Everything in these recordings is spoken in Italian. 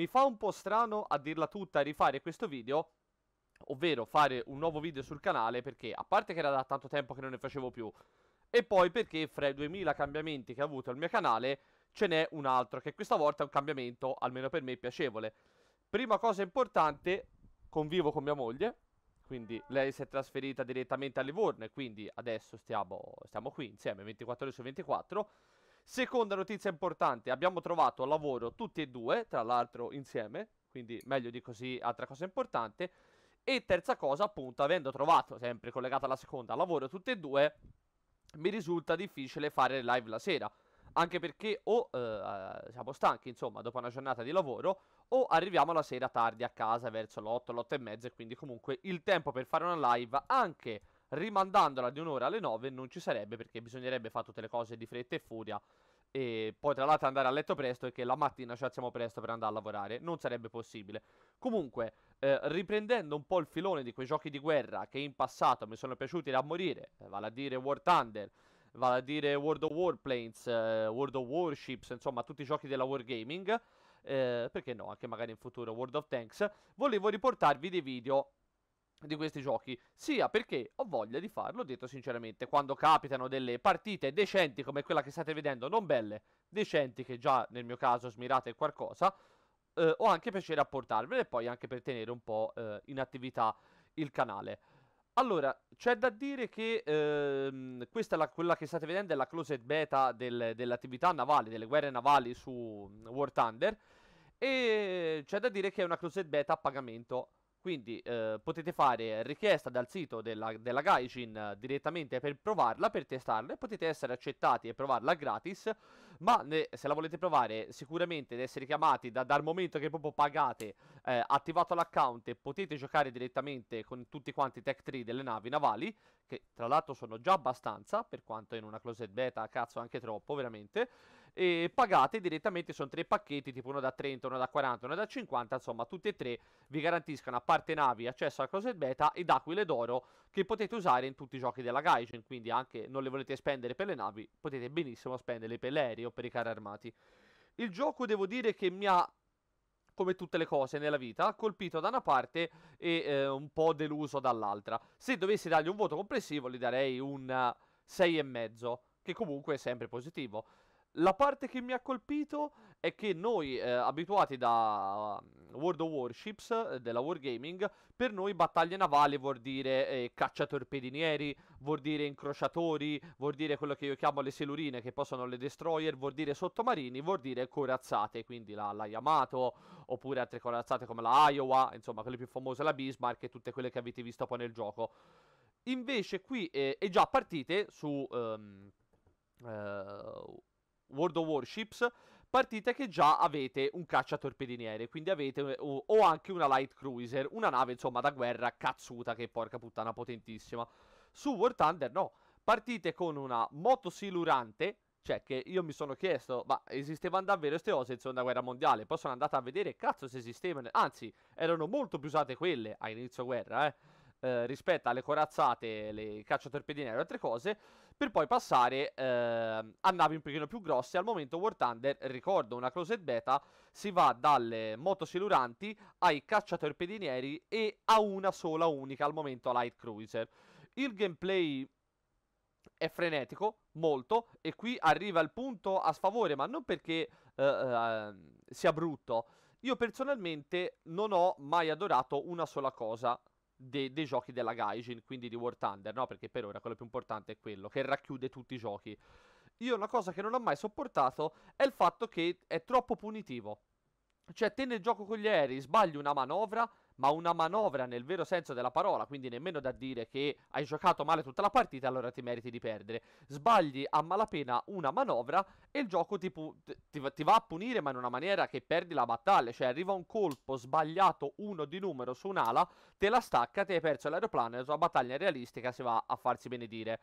Mi fa un po' strano a dirla tutta rifare questo video Ovvero fare un nuovo video sul canale perché a parte che era da tanto tempo che non ne facevo più E poi perché fra i 2000 cambiamenti che ha avuto il mio canale ce n'è un altro che questa volta è un cambiamento almeno per me piacevole Prima cosa importante convivo con mia moglie quindi lei si è trasferita direttamente a Livorno e quindi adesso stiamo, stiamo qui insieme 24 ore su 24 Seconda notizia importante, abbiamo trovato lavoro tutti e due, tra l'altro insieme, quindi meglio di così, altra cosa importante. E terza cosa, appunto, avendo trovato, sempre collegata alla seconda, lavoro tutti e due, mi risulta difficile fare live la sera. Anche perché o eh, eh siamo stanchi, insomma, dopo una giornata di lavoro, o arriviamo la sera tardi a casa verso l'8, l'8 e mezza, e quindi comunque il tempo per fare una live, anche rimandandola di un'ora alle 9 non ci sarebbe perché bisognerebbe fare tutte le cose di fretta e furia e poi tra l'altro andare a letto presto e che la mattina ci alziamo presto per andare a lavorare non sarebbe possibile comunque eh, riprendendo un po' il filone di quei giochi di guerra che in passato mi sono piaciuti da morire eh, vale a dire War Thunder vale a dire World of Warplanes eh, World of Warships insomma tutti i giochi della Wargaming eh, perché no anche magari in futuro World of Tanks volevo riportarvi dei video di questi giochi, sia perché ho voglia di farlo, detto sinceramente, quando capitano delle partite decenti come quella che state vedendo, non belle, decenti che già nel mio caso smirate qualcosa, eh, ho anche piacere a portarvele e poi anche per tenere un po' eh, in attività il canale. Allora, c'è da dire che ehm, questa è la, quella che state vedendo è la closed beta del, dell'attività navale, delle guerre navali su mm, War Thunder e c'è da dire che è una closed beta a pagamento quindi eh, potete fare richiesta dal sito della, della Gaijin direttamente per provarla, per testarla e potete essere accettati e provarla gratis, ma ne, se la volete provare sicuramente ed essere chiamati da, dal momento che proprio pagate, eh, attivato l'account e potete giocare direttamente con tutti quanti i tech tree delle navi navali, che tra l'altro sono già abbastanza, per quanto in una closet beta cazzo anche troppo veramente, e pagate direttamente, sono tre pacchetti, tipo uno da 30, uno da 40, uno da 50, insomma tutti e tre vi garantiscono a parte navi, accesso alla closet beta ed aquile d'oro che potete usare in tutti i giochi della Gaijin, quindi anche non le volete spendere per le navi, potete benissimo spenderle per l'aereo per i carri armati. Il gioco devo dire che mi ha come tutte le cose nella vita, colpito da una parte e eh, un po' deluso dall'altra. Se dovessi dargli un voto complessivo, gli darei un 6,5, eh, che comunque è sempre positivo. La parte che mi ha colpito è che noi, eh, abituati da um, World of Warships, eh, della Wargaming, per noi battaglie navali vuol dire eh, cacciatorpedinieri, vuol dire incrociatori, vuol dire quello che io chiamo le selurine, che poi sono le destroyer, vuol dire sottomarini, vuol dire corazzate, quindi la, la Yamato, oppure altre corazzate come la Iowa, insomma quelle più famose, la Bismarck e tutte quelle che avete visto poi nel gioco. Invece qui eh, è già partite su... Ehm, Uh, World of Warships, partite che già avete un cacciatorpediniere, quindi avete eh, o, o, anche una light cruiser, una nave insomma da guerra cazzuta che porca puttana potentissima. Su War Thunder no, partite con una moto silurante, cioè che io mi sono chiesto, ma esistevano davvero queste cose in seconda guerra mondiale? Poi sono andato a vedere, cazzo se esistevano, anzi erano molto più usate quelle a inizio guerra eh eh, rispetto alle corazzate, le cacciatorpediniere e altre cose, per poi passare eh, a navi un pochino più grosse. Al momento War Thunder, ricordo, una closet beta, si va dalle motosiluranti ai cacciatorpedinieri e a una sola unica al momento Light Cruiser. Il gameplay è frenetico, molto, e qui arriva il punto a sfavore, ma non perché uh, uh, sia brutto. Io personalmente non ho mai adorato una sola cosa de- dei giochi della Gaijin, quindi di War Thunder, no? Perché per ora quello più importante è quello, che racchiude tutti i giochi. Io una cosa che non ho mai sopportato è il fatto che è troppo punitivo. Cioè te nel gioco con gli aerei sbagli una manovra, ma una manovra nel vero senso della parola, quindi nemmeno da dire che hai giocato male tutta la partita, allora ti meriti di perdere. Sbagli a malapena una manovra e il gioco ti, ti, ti va a punire, ma in una maniera che perdi la battaglia. Cioè arriva un colpo sbagliato, uno di numero su un'ala, te la stacca, ti hai perso l'aeroplano e la tua battaglia realistica si va a farsi benedire.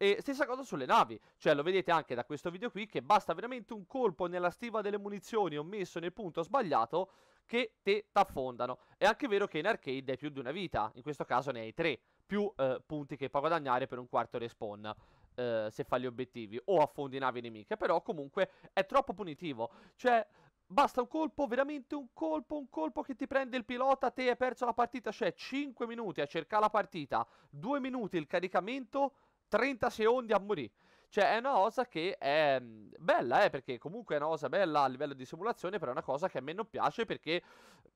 E stessa cosa sulle navi, cioè lo vedete anche da questo video qui che basta veramente un colpo nella stiva delle munizioni o messo nel punto sbagliato che te t'affondano. È anche vero che in arcade hai più di una vita, in questo caso ne hai tre, più eh, punti che puoi guadagnare per un quarto respawn. Eh, se fa gli obiettivi o affondi navi nemiche, però comunque è troppo punitivo. Cioè, basta un colpo, veramente un colpo, un colpo che ti prende il pilota, te hai perso la partita, cioè 5 minuti a cercare la partita, 2 minuti il caricamento 30 secondi a morire. Cioè, è una cosa che è mm, bella, eh, perché comunque è una cosa bella a livello di simulazione, però è una cosa che a me non piace perché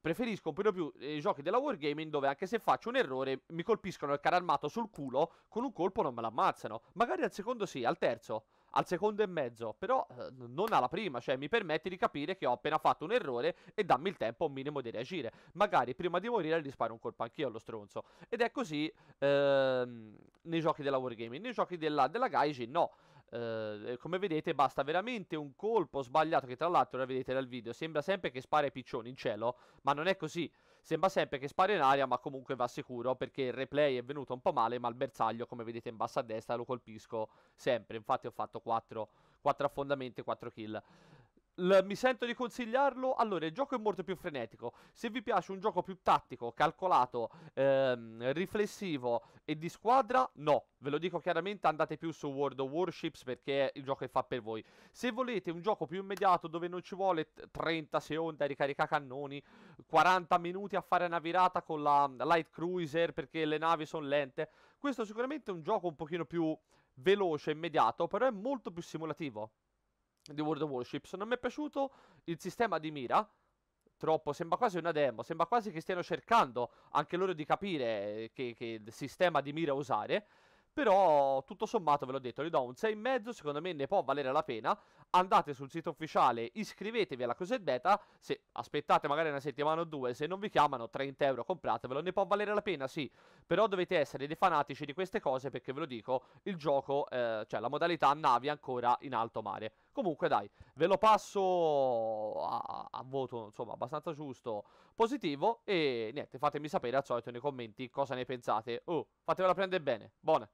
preferisco un po' più eh, i giochi della Wargaming dove anche se faccio un errore mi colpiscono il carro armato sul culo, con un colpo non me l'ammazzano. Magari al secondo sì, al terzo al secondo e mezzo, però eh, non alla prima, cioè mi permette di capire che ho appena fatto un errore e dammi il tempo minimo di reagire. Magari prima di morire gli sparo un colpo anch'io allo stronzo. Ed è così ehm, nei giochi della Wargaming, nei giochi della, della Gaijin no. Uh, come vedete basta veramente un colpo sbagliato che tra l'altro la eh, vedete dal video sembra sempre che spara i piccioni in cielo ma non è così Sembra sempre che spari in aria, ma comunque va sicuro perché il replay è venuto un po' male, ma il bersaglio, come vedete in basso a destra, lo colpisco sempre. Infatti ho fatto 4, 4 affondamenti e 4 kill. L mi sento di consigliarlo. Allora, il gioco è molto più frenetico. Se vi piace un gioco più tattico, calcolato, ehm, riflessivo e di squadra, no. Ve lo dico chiaramente, andate più su World of Warships perché è il gioco che fa per voi. Se volete un gioco più immediato dove non ci vuole 30 secondi a ricaricare cannoni, 40 minuti a fare una virata con la Light Cruiser perché le navi sono lente, questo sicuramente è un gioco un pochino più veloce, immediato, però è molto più simulativo di World of Warships. Non mi è piaciuto il sistema di mira. Troppo, sembra quasi una demo, sembra quasi che stiano cercando anche loro di capire che, che sistema di mira usare. Però, tutto sommato, ve l'ho detto, gli do un 6,5, secondo me ne può valere la pena. Andate sul sito ufficiale, iscrivetevi alla Closet Beta, se aspettate magari una settimana o due, se non vi chiamano, 30 euro compratevelo, ne può valere la pena, sì. Però dovete essere dei fanatici di queste cose perché, ve lo dico, il gioco, eh, cioè la modalità navi ancora in alto mare. Comunque dai, ve lo passo a, a voto, insomma, abbastanza giusto, positivo e niente, fatemi sapere al solito nei commenti cosa ne pensate. Oh, fatevela prendere bene, buona!